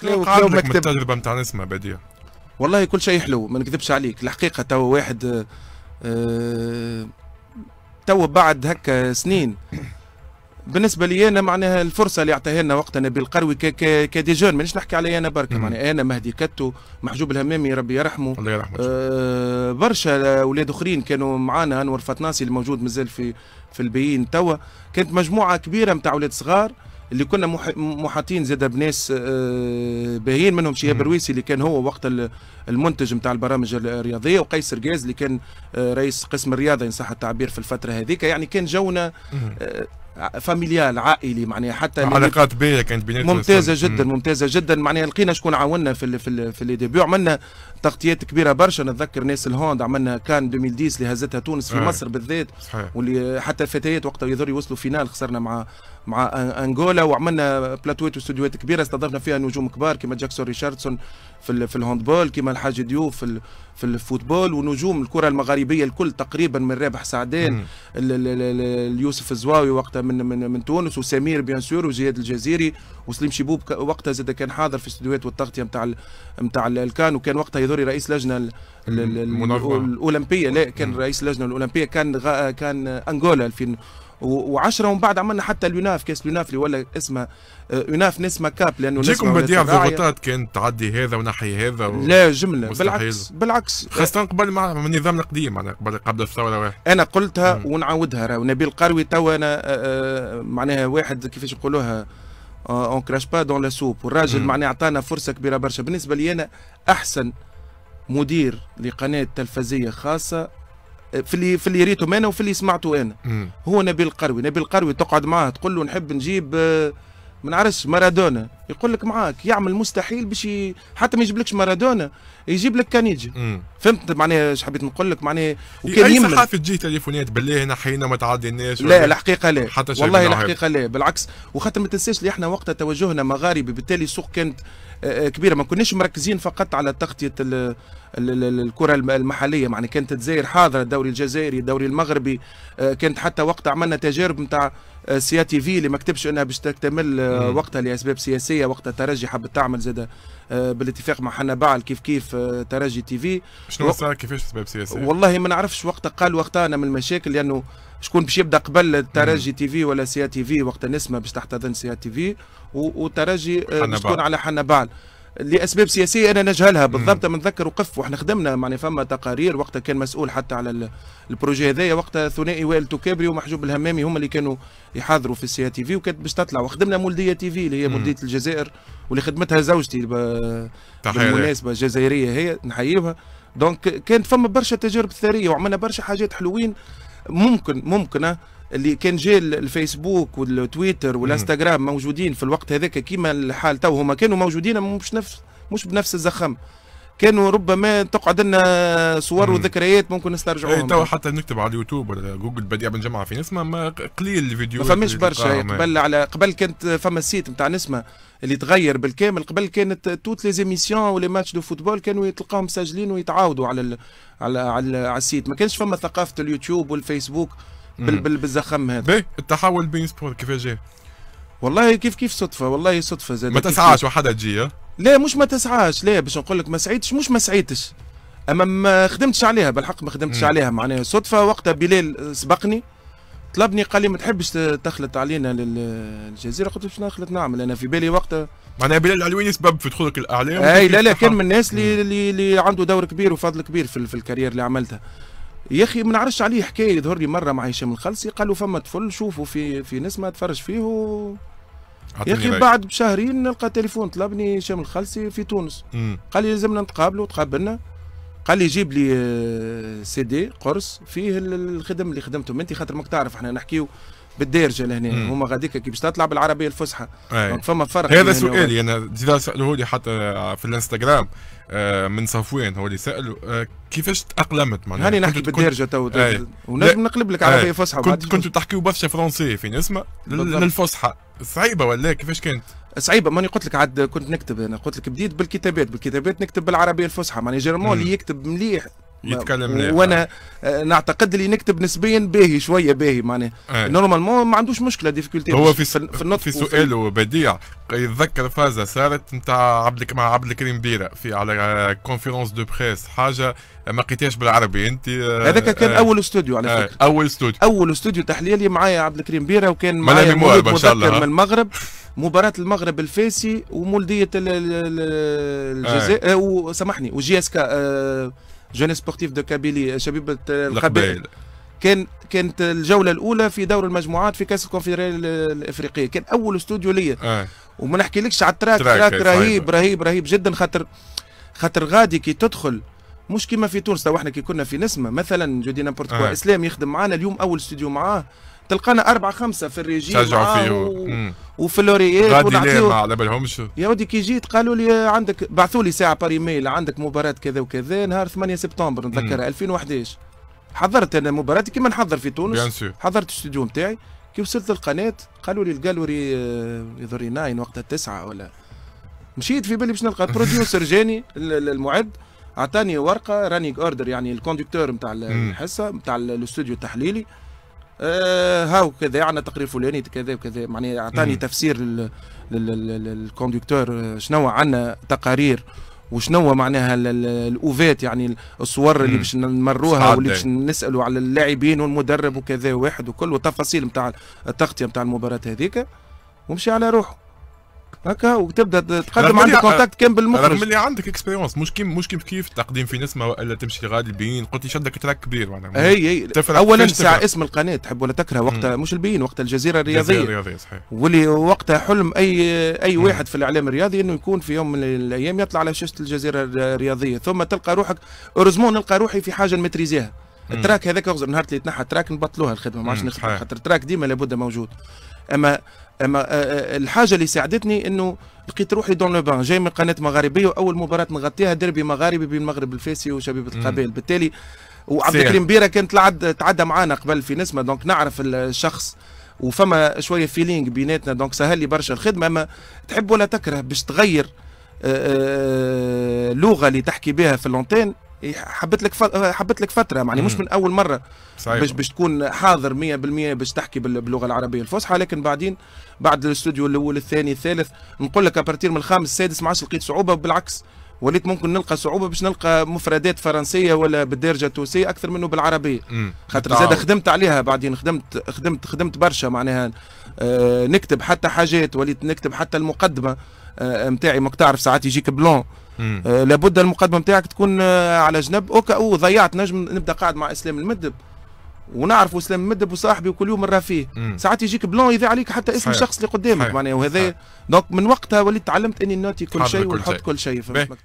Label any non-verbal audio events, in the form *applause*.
كليو كليو مكتب التجربه نتاع نسمه بديه والله كل شيء حلو ما نكذبش عليك الحقيقه تو واحد آه،, أه تو بعد هكا سنين بالنسبه لي انا معناها الفرصه اللي اعطاها لنا وقتها نبيل القروي كدي جون مانيش نحكي علي انا برك معناها انا مهدي كتو محجوب الهمامي ربي يرحمه الله يرحمه آه برشا اولاد اخرين كانوا معانا انور فتناسي الموجود مازال في في البيين توا كانت مجموعه كبيره نتاع اولاد صغار اللي كنا محاطين زاد بناس آه، باهيين منهم شهاب الرويسي اللي كان هو وقت المنتج نتاع البرامج الرياضيه وقيس رجاز اللي كان آه، رئيس قسم الرياضه ان صح التعبير في الفتره هذيك يعني كان جونا فاميليال آه، عائلي معناها حتى علاقات باهيه كانت بيناتنا ممتازه جدا مم. ممتازه جدا معناها لقينا شكون عاوننا في الـ في الـ في لي ديبيو عملنا تغطيات كبيره برشا نتذكر ناس الهوند عملنا كان 2010 اللي هزتها تونس في آه. مصر بالذات صحيح. واللي حتى الفتيات وقتها يضر يوصلوا فينال خسرنا مع مع انغولا وعملنا بلاتويت واستوديوهات كبيره استضفنا فيها نجوم كبار كما جاكسون ريشاردسون في في الهاندبول كما الحاج ديوف في في الفوتبول ونجوم الكره المغاربيه الكل تقريبا من رابح سعدان اليوسف الزواوي وقتها من من من تونس وسمير بيان سور وجهاد الجزيري وسليم شيبوب وقتها زاد كان حاضر في استديوهات والتغطيه نتاع نتاع الكان وكان وقتها يدوري رئيس لجنه الاولمبيه لا كان رئيس اللجنه الاولمبيه كان كان انغولا 2000 و10 ومن بعد عملنا حتى اليوناف كاس اليوناف اللي ولا اسمه آه، يوناف نسمه كاب لانه جيكم بديع ضغوطات كانت تعدي هذا ونحي هذا و... لا جمله مستحيل. بالعكس بالعكس خاصه قبل مع النظام القديم معناها قبل قبل الثوره واحد انا قلتها مم. ونعاودها راه نبيل قروي تو انا آه، آه، معناها واحد كيفاش نقولوها اون كراش با دون لا سوب والراجل معناها عطانا فرصه كبيره برشا بالنسبه لي انا احسن مدير لقناه تلفزيه خاصه في اللي في اللي ريته انا وفي اللي سمعته انا هو نبيل قروي نبيل قروي تقعد معاه تقول له نحب نجيب آه، ما نعرفش مارادونا يقول لك معاك يعمل مستحيل باش حتى ما يجيبلكش مارادونا يجيب لك كانيجي فهمت معناها ايش حبيت نقول لك معناها إيه، وكان اي صحافي تجي تليفونات بالله نحينا ما تعدي الناس لا الحقيقه لا حتى والله الحقيقه لا بالعكس وخاطر ما تنساش اللي احنا وقتها توجهنا مغاربي بالتالي السوق كانت آه، آه، كبيره ما كناش مركزين فقط على تغطيه الكره المحليه معناها كانت تزاير حاضره الدوري الجزائري الدوري المغربي آه، كانت حتى وقت عملنا تجارب نتاع سي تي في اللي ما كتبش انها باش تكتمل وقتها لاسباب سياسيه الجمهوريه وقت الترجي حبت تعمل زاده آه، بالاتفاق مع حنا بعل كيف كيف آه، ترجي تي في شنو صار كيفاش اسباب سياسيه؟ والله ما نعرفش وقتها قال وقتها انا من المشاكل لانه شكون باش يبدا قبل الترجي تي في ولا سي تي في وقت نسمه باش تحتضن سي تي في وترجي آه، باش تكون على حنا بعل لاسباب سياسيه انا نجهلها بالضبط نتذكر وقف واحنا خدمنا معني فما تقارير وقتها كان مسؤول حتى على البروجي هذايا وقتها ثنائي وائل تكابري ومحجوب الهمامي هما اللي كانوا يحضروا في السي تي في وكانت باش تطلع وخدمنا مولديه تي في اللي هي مولديه الجزائر واللي خدمتها زوجتي بالمناسبه الجزائريه هي نحييها دونك كانت فما برشا تجارب ثريه وعملنا برشا حاجات حلوين ممكن ممكن آه، اللي كان جاء الفيسبوك والتويتر والانستغرام موجودين في الوقت هذاك كيما الحال تو هما كانوا موجودين مش نفس مش بنفس الزخم كانوا ربما تقعد لنا صور وذكريات ممكن نسترجعوها اي تو حتى نكتب على اليوتيوب ولا جوجل بديع بن جمعه في نسمه ما قليل الفيديو ما فماش برشا قبل على قبل كانت فما السيت نتاع نسمه اللي تغير بالكامل قبل كانت توت لي زيميسيون ولي ماتش دو فوتبول كانوا يتلقاهم مسجلين ويتعاودوا على ال... على على, على السيت ما كانش فما ثقافه اليوتيوب والفيسبوك بالزخم هذا باهي التحول بين سبور كيفاش جاء والله كيف كيف صدفه والله صدفه زاد ما تسعاش وحدها تجي لا مش ما تسعاش لا باش نقول لك ما سعيتش مش ما سعيتش اما ما خدمتش عليها بالحق ما خدمتش عليها معناها صدفه وقتها بلال سبقني طلبني قال لي ما تحبش تخلط علينا للجزيره قلت له شنو نخلط نعمل انا في بالي وقتها معناها بلال العلويني سبب في دخولك الاعلام اي لا لا كان من الناس اللي اللي عنده دور كبير وفضل كبير في, في الكارير اللي عملتها يا اخي ما نعرفش عليه حكايه يظهر لي مره مع هشام الخلصي قالوا فما طفل شوفوا في في نسمه تفرج فيه و... يا اخي بعد بشهرين نلقى تليفون طلبني هشام الخلصي في تونس مم. قال لي لازمنا نتقابلوا تقابلنا قال لي جيب لي آه، سي دي قرص فيه الخدم اللي خدمتهم انت خاطر ماك تعرف احنا نحكيو بالدارجه لهنا هما غاديك كي باش تطلع بالعربيه الفصحى فما فرق هذا سؤالي انا زيد سالوه لي حتى في الانستغرام آه، من صفوان هو اللي سالوا آه، كيفاش تاقلمت معناها هاني نحكي بالدارجه تو ونجم نقلب لك عربيه فصحى كنت كنتوا تحكيوا برشا فرونسي في نسمه للفصحى صعيبه ولا كيفاش كانت؟ صعيبه ماني قلت لك عاد كنت نكتب انا قلت لك بديت بالكتابات بالكتابات نكتب بالعربيه الفصحى ماني جيرمون اللي يكتب مليح يتكلم ليه وانا طيب. آه، نعتقد اللي نكتب نسبيا باهي شويه باهي معناها ايه. نورمالمون ما عندوش مشكله ديفيكولتي هو في في النطق في سؤاله بديع يتذكر فازه صارت نتاع عبد مع عبد الكريم بيرا في على كونفيرونس دو بريس حاجه ما لقيتهاش بالعربي انت آه، هذاك كان اه اول استوديو على آه، فكره اه اول استوديو اول استوديو تحليلي معايا عبد الكريم بيره وكان معايا مذكر من المغرب مباراة المغرب الفاسي ومولدية الجزائر اه وسامحني وجي اس كا جون سبورتيف دو كابيلي شبيبه القبائل كان كانت الجوله الاولى في دور المجموعات في كاس الكونفدراليه الافريقيه كان اول استوديو ليا آه. وما نحكيلكش على التراك تراك رهيب رهيب رهيب جدا خاطر خاطر غادي كي تدخل مش كيما في تونس احنا كي كنا في نسمه مثلا جودي نابورت آه. اسلام يخدم معنا اليوم اول استوديو معاه تلقانا أربعة خمسة في الريجيم تشجعوا فيه و... وفي لوريات غادي لا ما على بالهمش يا ودي كي جيت قالوا لي عندك بعثوا لي ساعة بار ايميل عندك مباراة كذا وكذا نهار 8 سبتمبر نتذكرها 2011 حضرت انا مباراتي كما نحضر في تونس حضرت الاستوديو نتاعي كي وصلت للقناة قالوا لي الجالوري آه، يضري ناين وقتها تسعة ولا مشيت في بالي باش نلقى بروديوسر *laughs* جاني المعد عطاني ورقه رانينج اوردر يعني الكوندكتور نتاع الحصه نتاع الاستوديو التحليلي آه هاو كذا عندنا تقرير فلاني كذا وكذا معناها اعطاني تفسير للكوندكتور آه، شنو عندنا تقارير وشنو معناها الاوفات يعني الصور اللي باش نمروها واللي باش نسالوا على اللاعبين والمدرب وكذا واحد وكل التفاصيل نتاع التغطيه نتاع المباراه هذيك ومشي على روحه هكا وتبدا تقدم عندك كونتاكت كان بالمخرج رغم اللي عندك اكسبيرونس مش كيف مش كيف كيف تقديم في نسمه ولا تمشي غادي البيين قلت لي شدك تراك كبير معناها اي اي اولا ساعه اسم القناه تحب ولا تكره وقتها مش البيين وقتها الجزيره الرياضيه الجزيره الرياضيه صحيح واللي وقتها حلم اي اي واحد في الاعلام الرياضي انه يكون في يوم من الايام يطلع على شاشه الجزيره الرياضيه ثم تلقى روحك اورزمون نلقى روحي في حاجه نمتريزيها التراك هذاك اغزر نهار اللي تنحى التراك نبطلوها الخدمه ما عادش نخدم خاطر التراك ديما لابد موجود اما اما آه، آه، الحاجه اللي ساعدتني انه لقيت روحي دون لو بان جاي من قناه مغاربيه واول مباراه نغطيها ديربي مغاربي بين المغرب الفاسي وشبيبه القبائل بالتالي وعبد الكريم بيرا كان تلعب تعدى معانا قبل في نسمه دونك نعرف الشخص وفما شويه فيلينغ بيناتنا دونك سهل لي برشا الخدمه اما تحب ولا تكره باش تغير آه، لغه اللي تحكي بها في اللونتين حبت لك حبت لك فتره يعني مش من اول مره صحيح. باش باش تكون حاضر 100% باش تحكي باللغه العربيه الفصحى لكن بعدين بعد الاستوديو الاول الثاني الثالث نقول لك ابارتير من الخامس السادس ما عادش لقيت صعوبه بالعكس وليت ممكن نلقى صعوبه باش نلقى مفردات فرنسيه ولا بالدارجه التونسيه اكثر منه بالعربيه خاطر زاد خدمت عليها بعدين خدمت خدمت خدمت برشا معناها آه نكتب حتى حاجات وليت نكتب حتى المقدمه آه نتاعي ما تعرف ساعات يجيك بلون آه، لابد المقدمه نتاعك تكون آه، على جنب اوكا او ضيعت نجم نبدا قاعد مع اسلام المدب ونعرف اسلام المدب وصاحبي وكل يوم نرى فيه ساعات يجيك بلون يذيع عليك حتى اسم الشخص اللي قدامك معناها وهذا دونك من وقتها وليت تعلمت اني نوتي كل شيء ونحط كل شيء في مكتوب